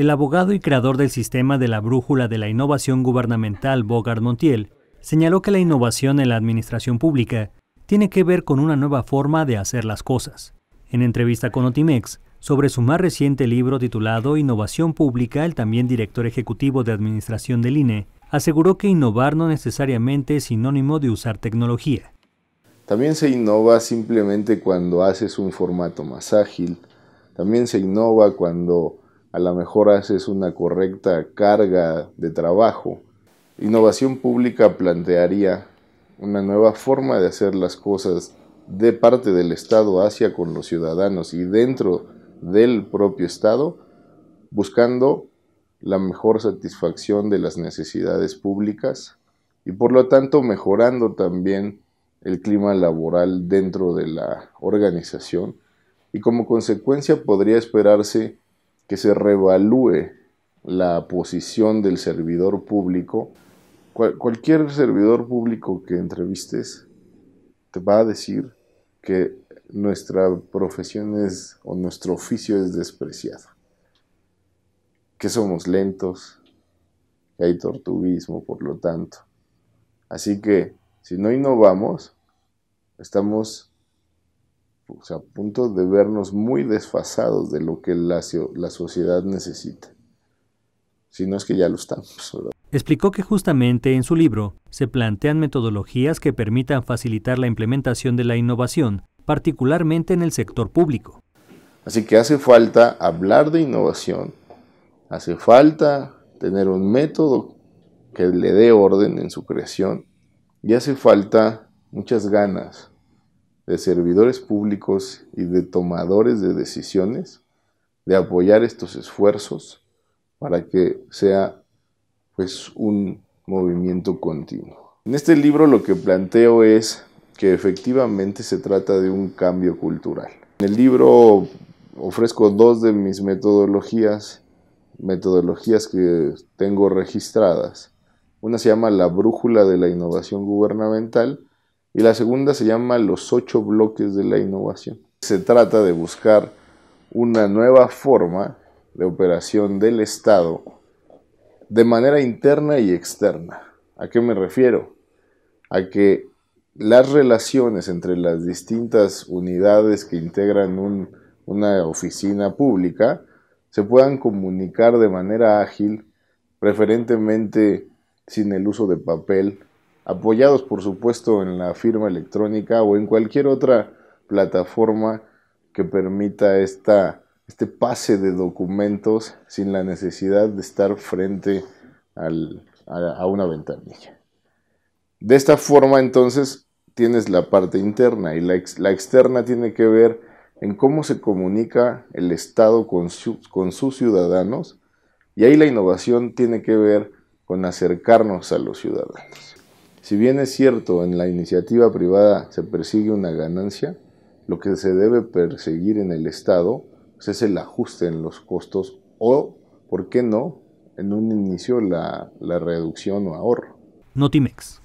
El abogado y creador del sistema de la brújula de la innovación gubernamental, Bogart Montiel, señaló que la innovación en la administración pública tiene que ver con una nueva forma de hacer las cosas. En entrevista con Otimex, sobre su más reciente libro titulado Innovación Pública, el también director ejecutivo de Administración del INE aseguró que innovar no necesariamente es sinónimo de usar tecnología. También se innova simplemente cuando haces un formato más ágil, también se innova cuando a lo mejor haces una correcta carga de trabajo. Innovación pública plantearía una nueva forma de hacer las cosas de parte del Estado hacia con los ciudadanos y dentro del propio Estado, buscando la mejor satisfacción de las necesidades públicas y por lo tanto mejorando también el clima laboral dentro de la organización y como consecuencia podría esperarse que se revalúe la posición del servidor público. cualquier servidor público que entrevistes te va a decir que nuestra profesión es o nuestro oficio es despreciado. Que somos lentos, que hay tortuguismo, por lo tanto. Así que si no innovamos, estamos a punto de vernos muy desfasados de lo que la, sociedad necesita. Si no es que ya lo estamos. Explicó que justamente en su libro se plantean metodologías que permitan facilitar la implementación de la innovación, particularmente en el sector público. Así que hace falta hablar de innovación, hace falta tener un método que le dé orden en su creación y hace falta muchas ganas de servidores públicos y de tomadores de decisiones de apoyar estos esfuerzos para que sea pues un movimiento continuo. En este libro lo que planteo es que efectivamente se trata de un cambio cultural. En el libro ofrezco dos de mis metodologías, metodologías que tengo registradas. Una se llama la brújula de la innovación gubernamental y la segunda se llama Los ocho bloques de la innovación. Se trata de buscar una nueva forma de operación del Estado de manera interna y externa. ¿A qué me refiero? A que las relaciones entre las distintas unidades que integran una oficina pública se puedan comunicar de manera ágil, preferentemente sin el uso de papel apoyados por supuesto en la firma electrónica o en cualquier otra plataforma que permita este pase de documentos sin la necesidad de estar frente a, una ventanilla. De esta forma entonces tienes la parte interna y la, externa tiene que ver en cómo se comunica el Estado con sus ciudadanos y ahí la innovación tiene que ver con acercarnos a los ciudadanos. Si bien es cierto, en la iniciativa privada se persigue una ganancia, lo que se debe perseguir en el Estado pues, es el ajuste en los costos o, ¿por qué no?, en un inicio la, la reducción o ahorro. Notimex.